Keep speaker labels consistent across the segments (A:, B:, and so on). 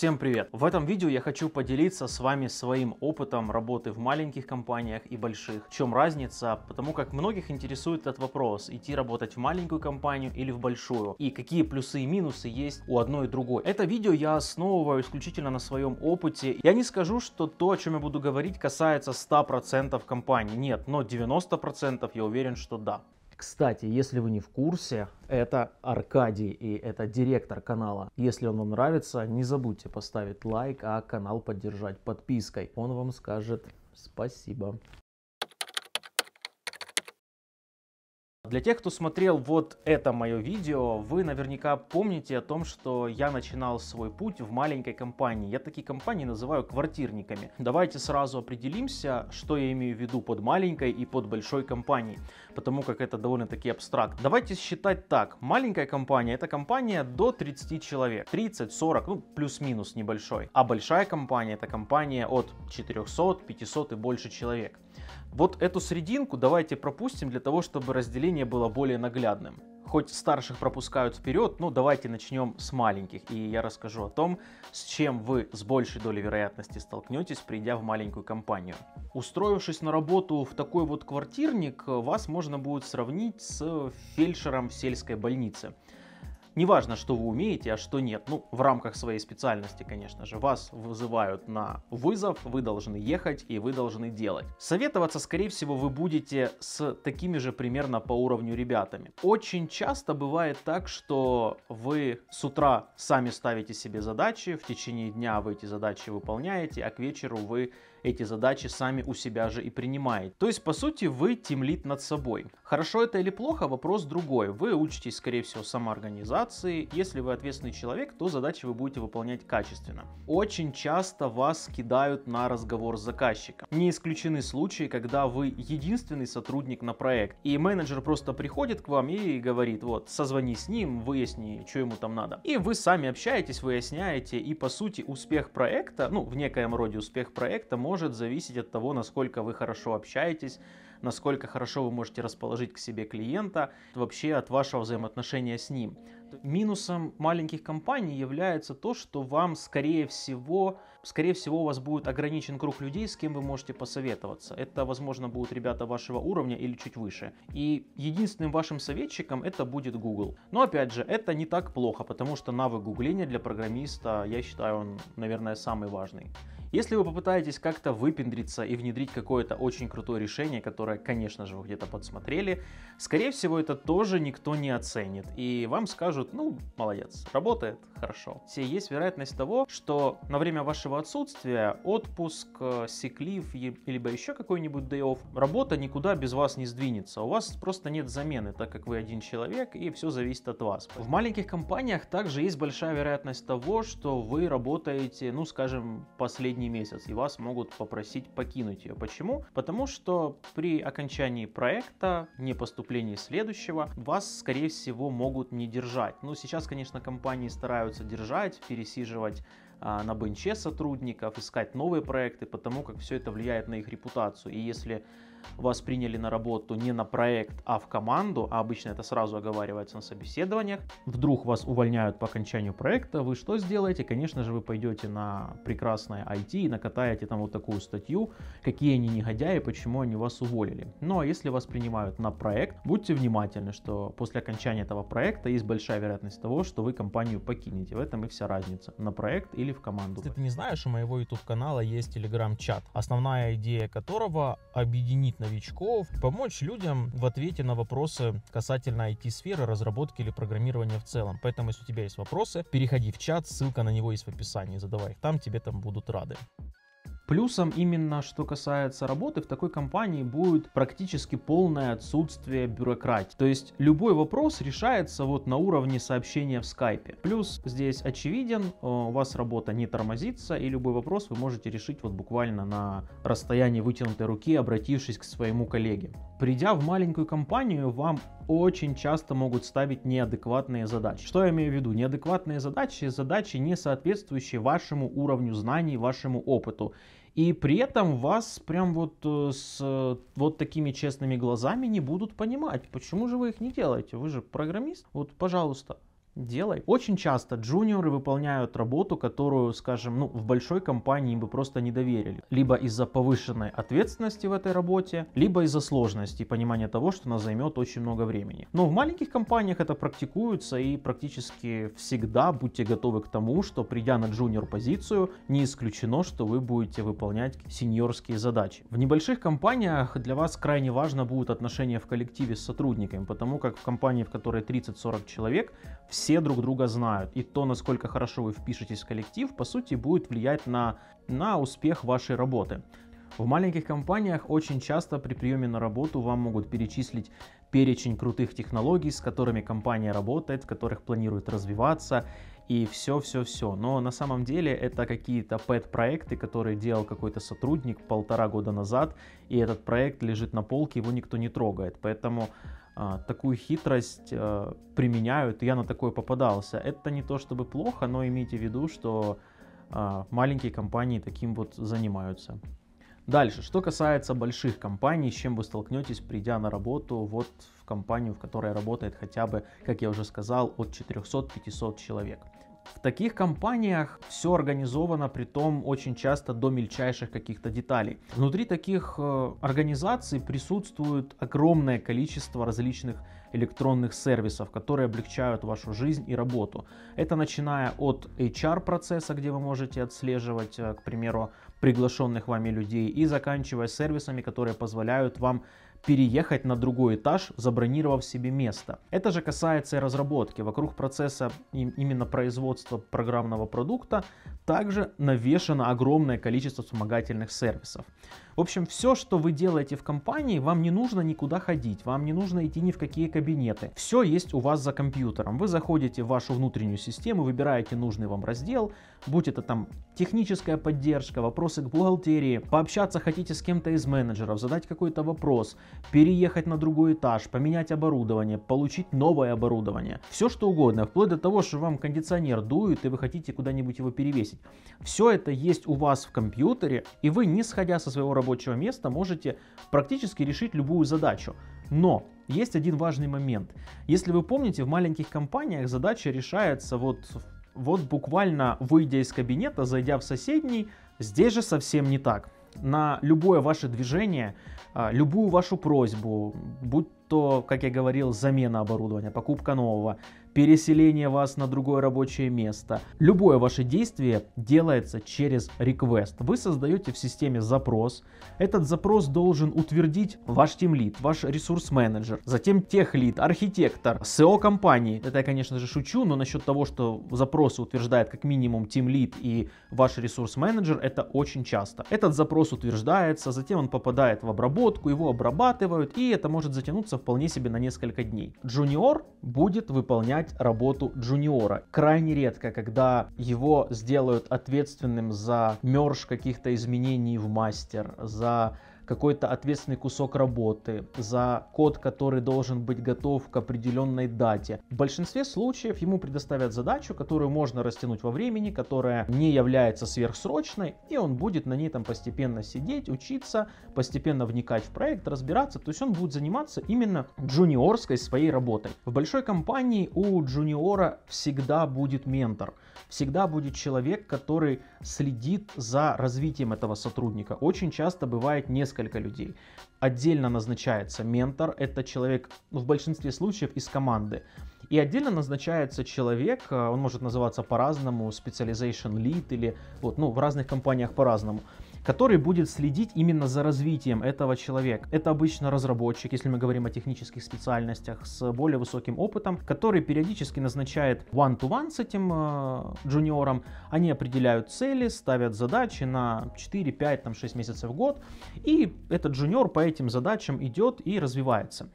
A: Всем привет! В этом видео я хочу поделиться с вами своим опытом работы в маленьких компаниях и больших. В чем разница? Потому как многих интересует этот вопрос, идти работать в маленькую компанию или в большую, и какие плюсы и минусы есть у одной и другой. Это видео я основываю исключительно на своем опыте. Я не скажу, что то, о чем я буду говорить, касается 100% компании. Нет, но 90% я уверен, что да. Кстати, если вы не в курсе, это Аркадий и это директор канала. Если он вам нравится, не забудьте поставить лайк, а канал поддержать подпиской. Он вам скажет спасибо. Для тех, кто смотрел вот это мое видео, вы наверняка помните о том, что я начинал свой путь в маленькой компании. Я такие компании называю квартирниками. Давайте сразу определимся, что я имею в виду под маленькой и под большой компанией, потому как это довольно-таки абстракт. Давайте считать так. Маленькая компания – это компания до 30 человек. 30, 40, ну плюс-минус небольшой. А большая компания – это компания от 400, 500 и больше человек. Вот эту срединку давайте пропустим для того, чтобы разделение было более наглядным. Хоть старших пропускают вперед, но ну, давайте начнем с маленьких. И я расскажу о том, с чем вы с большей долей вероятности столкнетесь, придя в маленькую компанию. Устроившись на работу в такой вот квартирник, э, вас можно будет сравнить с фельдшером в сельской больнице – неважно, что вы умеете, а что нет. Ну, в рамках своей специальности, конечно же, вас вызывают на вызов, вы должны ехать и вы должны делать. Советоваться, скорее всего, вы будете с такими же примерно по уровню ребятами. Очень часто бывает так, что вы с утра сами ставите себе задачи, в течение дня вы эти задачи выполняете, а к вечеру вы эти задачи сами у себя же и принимаете. То есть, по сути, вы тимлит над собой. Хорошо это или плохо, вопрос другой. Вы учитесь, скорее всего, самоорганизации. Если вы ответственный человек, то задачи вы будете выполнять качественно. Очень часто вас кидают на разговор с заказчиком. Не исключены случаи, когда вы единственный сотрудник на проект, и менеджер просто приходит к вам и говорит, вот, созвони с ним, выясни, что ему там надо. И вы сами общаетесь, выясняете, и по сути успех проекта, ну, в некоем роде успех проекта, может может зависеть от того, насколько вы хорошо общаетесь, насколько хорошо вы можете расположить к себе клиента, вообще от вашего взаимоотношения с ним. Минусом маленьких компаний является то, что вам, скорее всего, скорее всего, у вас будет ограничен круг людей, с кем вы можете посоветоваться. Это, возможно, будут ребята вашего уровня или чуть выше. И единственным вашим советчиком это будет Google. Но, опять же, это не так плохо, потому что навык гугления для программиста, я считаю, он, наверное, самый важный. Если вы попытаетесь как-то выпендриться и внедрить какое-то очень крутое решение, которое, конечно же, вы где-то подсмотрели, скорее всего, это тоже никто не оценит. И вам скажут, ну, молодец, работает, хорошо. Все есть вероятность того, что на время вашего отсутствия отпуск, секлив, э, либо еще какой-нибудь day-off, работа никуда без вас не сдвинется. У вас просто нет замены, так как вы один человек, и все зависит от вас. В маленьких компаниях также есть большая вероятность того, что вы работаете, ну, скажем, последний последний месяц, и вас могут попросить покинуть ее. Почему? Потому что при окончании проекта, не поступлении следующего, вас, скорее всего, могут не держать. Ну, сейчас, конечно, компании стараются держать, пересиживать а, на бенче сотрудников, искать новые проекты, потому как все это влияет на их репутацию. И если вас приняли на работу не на проект, а в команду, а обычно это сразу оговаривается на собеседованиях, вдруг вас увольняют по окончанию проекта, вы что сделаете? Конечно же, вы пойдете на прекрасное IT и накатаете там вот такую статью, какие они негодяи, почему они вас уволили. Ну а если вас принимают на проект, будьте внимательны, что после окончания этого проекта есть большая вероятность того, что вы компанию покинете. В этом и вся разница, на проект или или в команду. Если ты не знаешь, у моего YouTube канала есть телеграм-чат, основная идея которого объединить новичков, помочь людям в ответе на вопросы касательно IT-сферы, разработки или программирования в целом. Поэтому, если у тебя есть вопросы, переходи в чат, ссылка на него есть в описании, задавай их там, тебе там будут рады. Плюсом именно, что касается работы, в такой компании будет практически полное отсутствие бюрократии. То есть любой вопрос решается вот на уровне сообщения в скайпе. Плюс здесь очевиден, э, у вас работа не тормозится, и любой вопрос вы можете решить вот буквально на расстоянии вытянутой руки, обратившись к своему коллеге. Придя в маленькую компанию, вам очень часто могут ставить неадекватные задачи. Что я имею в виду? Неадекватные задачи – задачи, не соответствующие вашему уровню знаний, вашему опыту. И при этом вас прям вот э, с вот такими честными глазами не будут понимать, почему же вы их не делаете, вы же программист, вот пожалуйста делай. Очень часто джуниоры выполняют работу, которую, скажем, ну, в большой компании бы просто не доверили. Либо из-за повышенной ответственности в этой работе, либо из-за сложности понимания того, что она займет очень много времени. Но в маленьких компаниях это практикуется и практически всегда будьте готовы к тому, что придя на джуниор позицию, не исключено, что вы будете выполнять сеньорские задачи. В небольших компаниях для вас крайне важно будут отношения в коллективе с сотрудниками, потому как в компании, в которой 30-40 человек, все все друг друга знают. И то, насколько хорошо вы впишетесь в коллектив, по сути, будет влиять на, на успех вашей работы. В маленьких компаниях очень часто при приеме на работу вам могут перечислить перечень крутых технологий, с которыми компания работает, в которых планирует развиваться и все-все-все. Но на самом деле это какие-то пэт-проекты, которые делал какой-то сотрудник полтора года назад, и этот проект лежит на полке, его никто не трогает. Поэтому а, такую хитрость а, применяют, и я на такое попадался. Это не то чтобы плохо, но имейте в виду, что а, маленькие компании таким вот занимаются. Дальше, что касается больших компаний, с чем вы столкнетесь, придя на работу вот в компанию, в которой работает хотя бы, как я уже сказал, от 400-500 человек. В таких компаниях все организовано, при том очень часто до мельчайших каких-то деталей. Внутри таких э, организаций присутствует огромное количество различных электронных сервисов, которые облегчают вашу жизнь и работу. Это начиная от HR процесса, где вы можете отслеживать, э, к примеру, приглашенных вами людей и заканчивая сервисами, которые позволяют вам переехать на другой этаж, забронировав себе место. Это же касается и разработки. Вокруг процесса именно производства программного продукта также навешено огромное количество вспомогательных сервисов. В общем, все, что вы делаете в компании, вам не нужно никуда ходить, вам не нужно идти ни в какие кабинеты. Все есть у вас за компьютером. Вы заходите в вашу внутреннюю систему, выбираете нужный вам раздел, будь это там техническая поддержка, вопросы к бухгалтерии, пообщаться хотите с кем-то из менеджеров, задать какой-то вопрос, переехать на другой этаж, поменять оборудование, получить новое оборудование. Все что угодно, вплоть до того, что вам кондиционер дует и вы хотите куда-нибудь его перевесить. Все это есть у вас в компьютере, и вы, не сходя со своего рабочего места можете практически решить любую задачу. Но есть один важный момент. Если вы помните, в маленьких компаниях задача решается вот, вот буквально выйдя из кабинета, зайдя в соседний, здесь же совсем не так на любое ваше движение, а, любую вашу просьбу, будь то, как я говорил, замена оборудования, покупка нового, переселение вас на другое рабочее место. Любое ваше действие делается через request. Вы создаете в системе запрос. Этот запрос должен утвердить ваш тимлит, ваш ресурс-менеджер, затем техлит, архитектор, SEO компании. Это я, конечно же, шучу, но насчет того, что запрос утверждает как минимум тимлит и ваш ресурс-менеджер, это очень часто. Этот запрос утверждается, затем он попадает в обработку, его обрабатывают, и это может затянуться вполне себе на несколько дней. Джуниор будет выполнять работу джуниора. Крайне редко, когда его сделают ответственным за мерж каких-то изменений в мастер, за какой-то ответственный кусок работы, за код, который должен быть готов к определенной дате. В большинстве случаев ему предоставят задачу, которую можно растянуть во времени, которая не является сверхсрочной, и он будет на ней там постепенно сидеть, учиться, постепенно вникать в проект, разбираться, то есть он будет заниматься именно джуниорской своей работой. В большой компании у джуниора всегда будет ментор – всегда будет человек, который следит за развитием этого сотрудника. Очень часто бывает несколько людей. Отдельно назначается ментор, это человек ну, в большинстве случаев из команды. И отдельно назначается человек, э, он может называться по-разному, специализационный лид или вот, ну, в разных компаниях по-разному который будет следить именно за развитием этого человека. Это обычно разработчик, если мы говорим о технических специальностях с более высоким опытом, который периодически назначает one-to-one с этим э, джуниором. Они определяют цели, ставят задачи на 4, 5, там, 6 месяцев в год, и этот джуниор по этим задачам идет и развивается.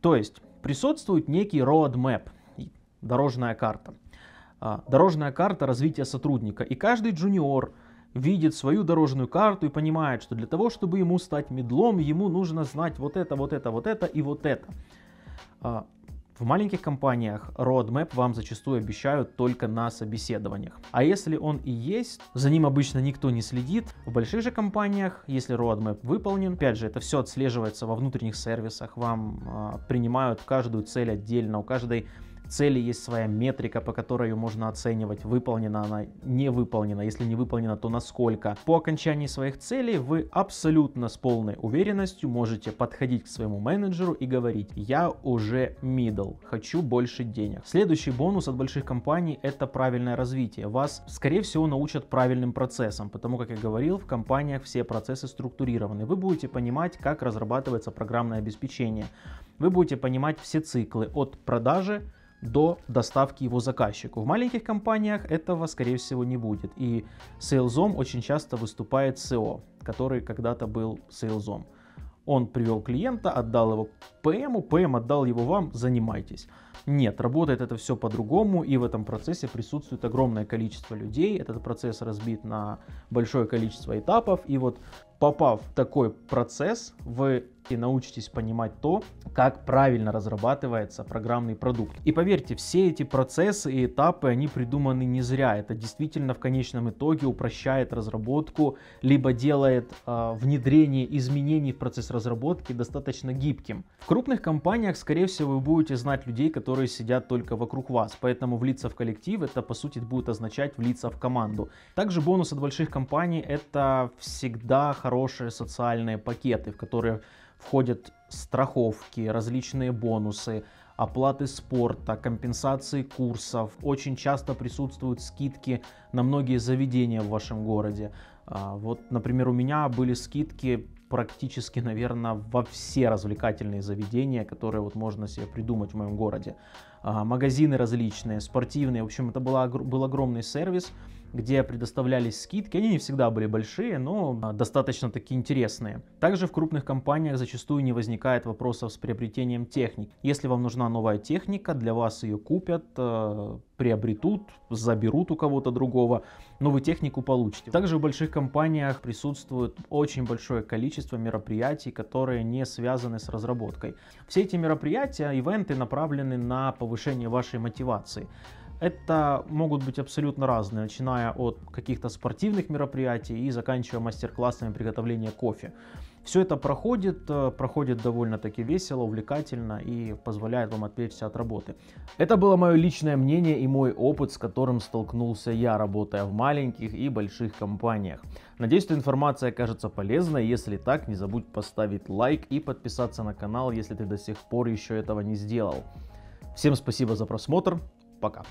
A: То есть присутствует некий roadmap, дорожная карта. А, дорожная карта развития сотрудника. И каждый джуниор – видит свою дорожную карту и понимает, что для того, чтобы ему стать медлом, ему нужно знать вот это, вот это, вот это и вот это. А, в маленьких компаниях roadmap вам зачастую обещают только на собеседованиях. А если он и есть, за ним обычно никто не следит. В больших же компаниях, если roadmap выполнен, опять же, это все отслеживается во внутренних сервисах, вам э, принимают каждую цель отдельно, у каждой цели есть своя метрика, по которой ее можно оценивать, выполнена она, не выполнена. Если не выполнена, то насколько. По окончании своих целей вы абсолютно с полной уверенностью можете подходить к своему менеджеру и говорить, я уже middle, хочу больше денег. Следующий бонус от больших компаний это правильное развитие. Вас, скорее всего, научат правильным процессам, потому, как я говорил, в компаниях все процессы структурированы. Вы будете понимать, как разрабатывается программное обеспечение. Вы будете понимать все циклы от продажи до доставки его заказчику. В маленьких компаниях этого, скорее всего, не будет. И сейлзом очень часто выступает СО, который когда-то был сейлзом. Он привел клиента, отдал его ПМу, PM отдал его вам, занимайтесь. Нет, работает это все по-другому, и в этом процессе присутствует огромное количество людей. Этот процесс разбит на большое количество этапов, и вот попав в такой процесс, вы и научитесь понимать то, как правильно разрабатывается программный продукт. И поверьте, все эти процессы и этапы, они придуманы не зря. Это действительно в конечном итоге упрощает разработку, либо делает э, внедрение изменений в процесс разработки достаточно гибким. В крупных компаниях, скорее всего, вы будете знать людей, которые сидят только вокруг вас, поэтому влиться в коллектив это, по сути, будет означать влиться в команду. Также бонус от больших компаний это всегда хорошие социальные пакеты, в которые входят страховки, различные бонусы, оплаты спорта, компенсации курсов. Очень часто присутствуют скидки на многие заведения в вашем городе. А, вот, например, у меня были скидки практически, наверное, во все развлекательные заведения, которые вот можно себе придумать в моем городе. А, магазины различные, спортивные. В общем, это был, был огромный сервис, где предоставлялись скидки. Они не всегда были большие, но а, достаточно таки интересные. Также в крупных компаниях зачастую не возникает вопросов с приобретением техники. Если вам нужна новая техника, для вас ее купят, а, приобретут, заберут у кого-то другого, но вы технику получите. Также в больших компаниях присутствует очень большое количество мероприятий, которые не связаны с разработкой. Все эти мероприятия, ивенты направлены на повышение вашей мотивации. Это могут быть абсолютно разные, начиная от каких-то спортивных мероприятий и заканчивая мастер-классами приготовления кофе. Все это проходит, э, проходит довольно-таки весело, увлекательно и позволяет вам отвлечься от работы. Это было мое личное мнение и мой опыт, с которым столкнулся я, работая в маленьких и больших компаниях. Надеюсь, что информация окажется полезной. Если так, не забудь поставить лайк и подписаться на канал, если ты до сих пор еще этого не сделал. Всем спасибо за просмотр. Пока.